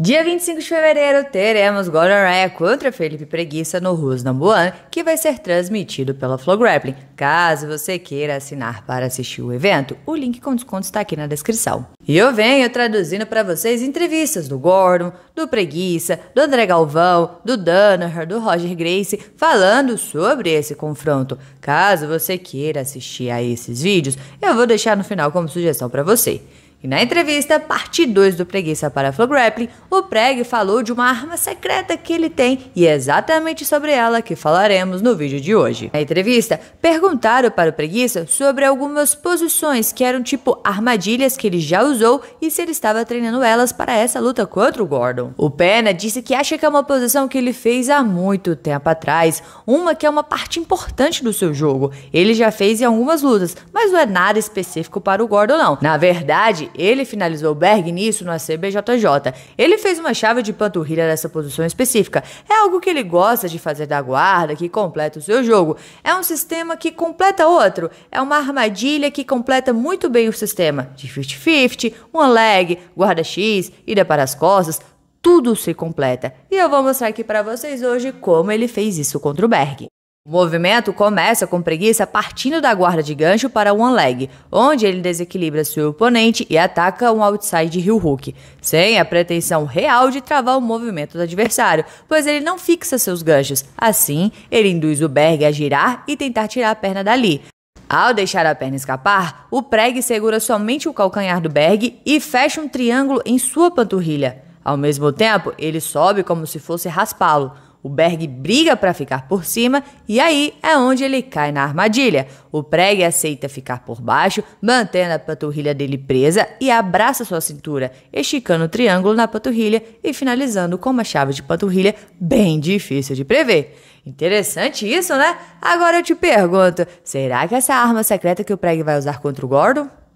Dia 25 de fevereiro teremos Gonorreia contra Felipe Preguiça no Rosnambuan, que vai ser transmitido pela Flow Grappling. Caso você queira assinar para assistir o evento, o link com desconto está aqui na descrição. E eu venho traduzindo para vocês entrevistas do Gordon, do Preguiça, do André Galvão, do Danaher, do Roger Grace, falando sobre esse confronto. Caso você queira assistir a esses vídeos, eu vou deixar no final como sugestão para você. E na entrevista, parte 2 do Preguiça para Flow Grappling, o Preg falou de uma arma secreta que ele tem e é exatamente sobre ela que falaremos no vídeo de hoje. Na entrevista, perguntaram para o Preguiça sobre algumas posições que eram tipo armadilhas que ele já usou e se ele estava treinando elas para essa luta contra o Gordon. O Pena disse que acha que é uma posição que ele fez há muito tempo atrás, uma que é uma parte importante do seu jogo. Ele já fez em algumas lutas, mas não é nada específico para o Gordon não. Na verdade, ele finalizou o Berg nisso no ACBJJ. Ele fez uma chave de panturrilha nessa posição específica. É algo que ele gosta de fazer da guarda, que completa o seu jogo. É um sistema que completa outro. É uma armadilha que completa muito bem o sistema. De 50-50, uma leg, guarda-x, ida para as costas, tudo se completa. E eu vou mostrar aqui para vocês hoje como ele fez isso contra o Berg. O movimento começa com preguiça partindo da guarda de gancho para o one leg, onde ele desequilibra seu oponente e ataca um outside de Hill Hook, sem a pretensão real de travar o movimento do adversário, pois ele não fixa seus ganchos. Assim, ele induz o Berg a girar e tentar tirar a perna dali. Ao deixar a perna escapar, o preg segura somente o calcanhar do Berg e fecha um triângulo em sua panturrilha. Ao mesmo tempo, ele sobe como se fosse raspá-lo. O Berg briga para ficar por cima e aí é onde ele cai na armadilha. O Preg aceita ficar por baixo, mantendo a panturrilha dele presa e abraça sua cintura, esticando o triângulo na panturrilha e finalizando com uma chave de panturrilha bem difícil de prever. Interessante isso, né? Agora eu te pergunto, será que essa arma secreta que o Preg vai usar contra o Gordon?